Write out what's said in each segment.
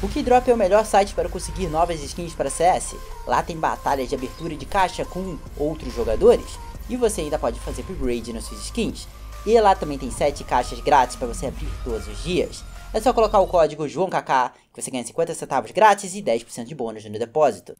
O Keydrop é o melhor site para conseguir novas skins para CS. Lá tem batalhas de abertura de caixa com outros jogadores e você ainda pode fazer upgrade nas suas skins. E lá também tem 7 caixas grátis para você abrir todos os dias. É só colocar o código JoãoKK que você ganha 50 centavos grátis e 10% de bônus no depósito.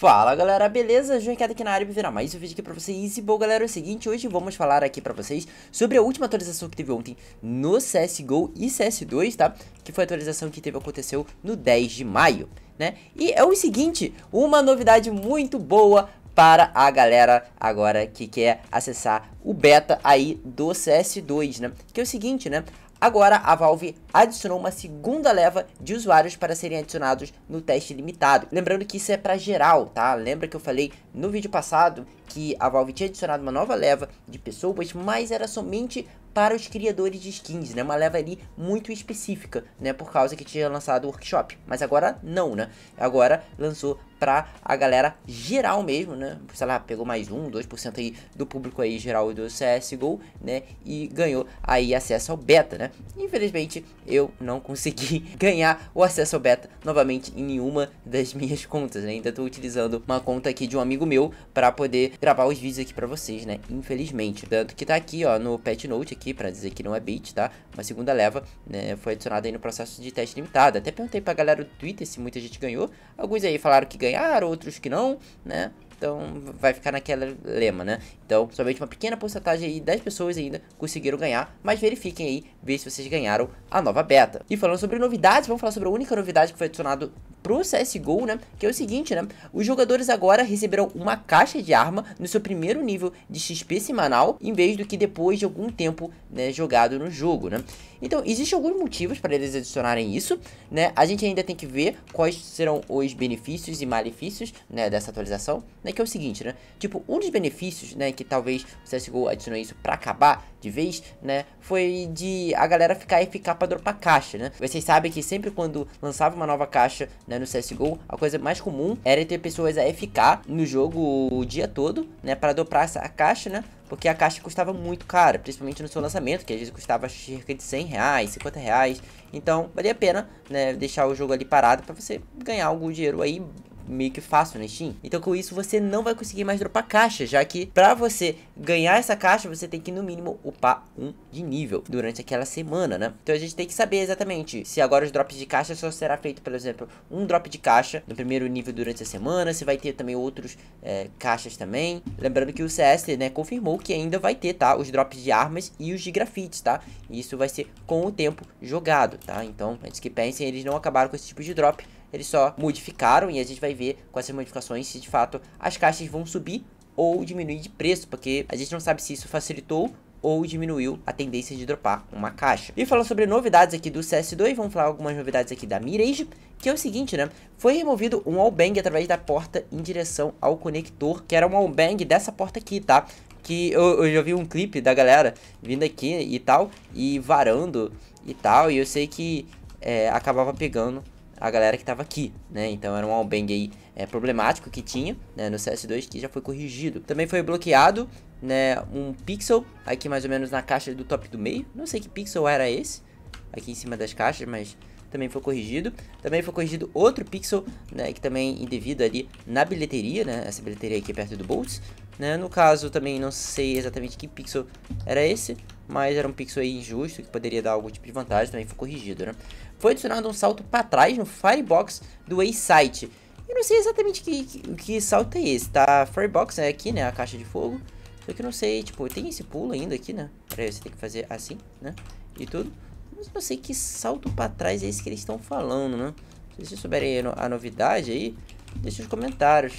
Fala galera, beleza? Junqueado aqui na área para virar mais um vídeo aqui pra vocês E bom galera, é o seguinte, hoje vamos falar aqui pra vocês sobre a última atualização que teve ontem no CSGO e CS2, tá? Que foi a atualização que teve, aconteceu no 10 de maio, né? E é o seguinte, uma novidade muito boa para a galera agora que quer acessar o beta aí do CS2, né? Que é o seguinte, né? Agora, a Valve adicionou uma segunda leva de usuários para serem adicionados no teste limitado. Lembrando que isso é para geral, tá? Lembra que eu falei no vídeo passado que a Valve tinha adicionado uma nova leva de pessoas, mas era somente para os criadores de skins, né? Uma leva ali muito específica, né? Por causa que tinha lançado o workshop. Mas agora não, né? Agora lançou pra a galera geral mesmo, né? Sei lá, pegou mais um, 2% aí do público aí geral do CSGO, né? E ganhou aí acesso ao beta, né? Infelizmente, eu não consegui ganhar o acesso ao beta novamente em nenhuma das minhas contas, né? Ainda tô utilizando uma conta aqui de um amigo meu para poder gravar os vídeos aqui para vocês, né? Infelizmente. Tanto que tá aqui, ó, no patch note aqui, para dizer que não é bait, tá? Uma segunda leva, né? Foi adicionada aí no processo de teste limitado. Até perguntei pra galera do Twitter se muita gente ganhou. Alguns aí falaram que ganhou ganharam, outros que não, né? Então vai ficar naquela lema, né? Então somente uma pequena porcentagem aí, 10 pessoas ainda conseguiram ganhar, mas verifiquem aí, ver se vocês ganharam a nova beta. E falando sobre novidades, vamos falar sobre a única novidade que foi adicionado pro CSGO, né? Que é o seguinte, né? Os jogadores agora receberão uma caixa de arma no seu primeiro nível de XP semanal, em vez do que depois de algum tempo, né, jogado no jogo, né? Então, existem alguns motivos para eles adicionarem isso, né? A gente ainda tem que ver quais serão os benefícios e malefícios, né, dessa atualização, né? né? Que é o seguinte, né? Tipo, um dos benefícios, né? Que talvez o CSGO adicionou isso pra acabar de vez, né? Foi de a galera ficar FK pra dropar caixa, né? Vocês sabem que sempre quando lançava uma nova caixa, né? No CSGO, a coisa mais comum era ter pessoas a FK no jogo o dia todo, né? Pra dropar essa caixa, né? porque a caixa custava muito cara, principalmente no seu lançamento, que às vezes custava cerca de 100 reais, 50 reais, então valia a pena né, deixar o jogo ali parado para você ganhar algum dinheiro aí meio que fácil na né, Steam. Então com isso você não vai conseguir mais dropar caixa, já que para você ganhar essa caixa, você tem que no mínimo upar um de nível durante aquela semana, né? Então a gente tem que saber exatamente se agora os drops de caixa só será feito, por exemplo, um drop de caixa no primeiro nível durante a semana, se vai ter também outros é, caixas também. Lembrando que o CS, né, confirmou que ainda vai ter, tá? Os drops de armas e os de grafites, tá? E isso vai ser com o tempo jogado, tá? Então, antes que pensem, eles não acabaram com esse tipo de drop, eles só modificaram e a gente vai ver com essas modificações se de fato as caixas vão subir ou diminuir de preço, porque a gente não sabe se isso facilitou ou diminuiu a tendência de dropar uma caixa. E falando sobre novidades aqui do CS2, vamos falar algumas novidades aqui da Mirage, que é o seguinte, né? Foi removido um wallbang através da porta em direção ao conector, que era um wallbang dessa porta aqui, tá? Que eu, eu já vi um clipe da galera vindo aqui e tal, e varando e tal, e eu sei que é, acabava pegando a galera que estava aqui, né? Então era um all aí é, problemático que tinha, né, no CS2 que já foi corrigido. Também foi bloqueado, né, um pixel aqui mais ou menos na caixa do top do meio. Não sei que pixel era esse aqui em cima das caixas, mas também foi corrigido. Também foi corrigido outro pixel, né, que também indevido ali na bilheteria, né, essa bilheteria aqui perto do Bolts, né, no caso também não sei exatamente que pixel era esse, mas era um pixel aí injusto, que poderia dar algum tipo de vantagem, também foi corrigido, né? Foi adicionado um salto para trás no Firebox do A-Site. Eu não sei exatamente que, que, que salto é esse, tá? Firebox é aqui, né, a caixa de fogo. Só que eu não sei, tipo, tem esse pulo ainda aqui, né? para você ter que fazer assim, né? E tudo. Mas não sei que salto para trás é esse que eles estão falando, né? Se vocês souberem a novidade aí, deixe os comentários.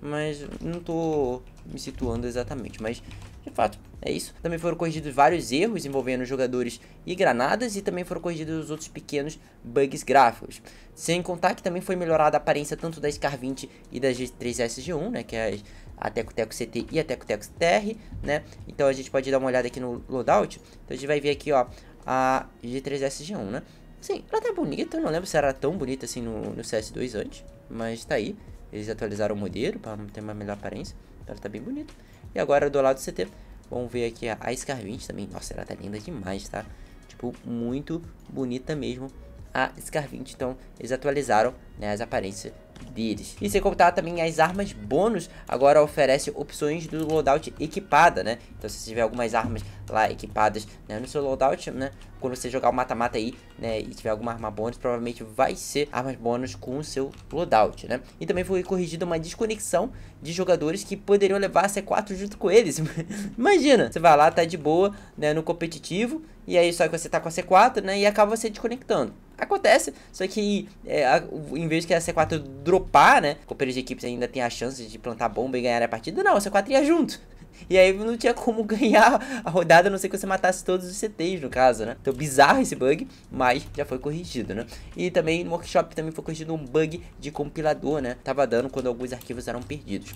Mas não tô me situando exatamente, mas de fato, é isso? Também foram corrigidos vários erros envolvendo jogadores e granadas e também foram corrigidos os outros pequenos bugs gráficos. Sem contar que também foi melhorada a aparência tanto da SCAR 20 e da G3SG1, né, que é a Tecoteco CT e a Tecoteco TR, né? Então a gente pode dar uma olhada aqui no loadout. Então a gente vai ver aqui, ó, a G3SG1, né? Sim, ela tá bonita, eu não lembro se era tão bonita assim no, no CS2 antes, mas tá aí. Eles atualizaram o modelo para ter uma melhor aparência. Então ela tá bem bonita. E agora do lado do CT, Vamos ver aqui a, Scar 20 também. Nossa, ela tá linda demais, tá? Tipo, muito bonita mesmo a Scar 20. Então, eles atualizaram né, as aparências deles. E sem contar também as armas bônus, agora oferece opções do loadout equipada, né? Então se tiver algumas armas lá equipadas né, no seu loadout, né? Quando você jogar o mata-mata aí, né, e tiver alguma arma bônus, provavelmente vai ser armas bônus com o seu loadout, né? E também foi corrigida uma desconexão de jogadores que poderiam levar a C4 junto com eles. Imagina, você vai lá, tá de boa, né, no competitivo, e aí só que você tá com a C4, né, e acaba você desconectando. Acontece, só que é, a, em vez que a C4 dropar, né? Companheiros de equipes ainda tem a chance de plantar bomba e ganhar a partida. Não, a C4 ia junto. E aí não tinha como ganhar a rodada, a não ser que você matasse todos os CTs, no caso, né? Então, bizarro esse bug, mas já foi corrigido, né? E também no workshop também foi corrigido um bug de compilador, né? Tava dando quando alguns arquivos eram perdidos.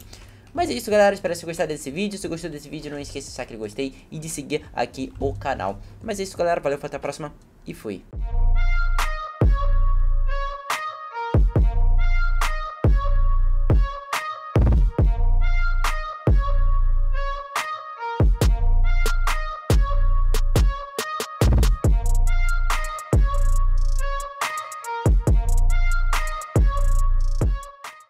Mas é isso, galera. Espero que vocês gostaram desse vídeo. Se gostou desse vídeo, não esqueça de deixar aquele gostei e de seguir aqui o canal. Mas é isso, galera. Valeu, até a próxima e fui.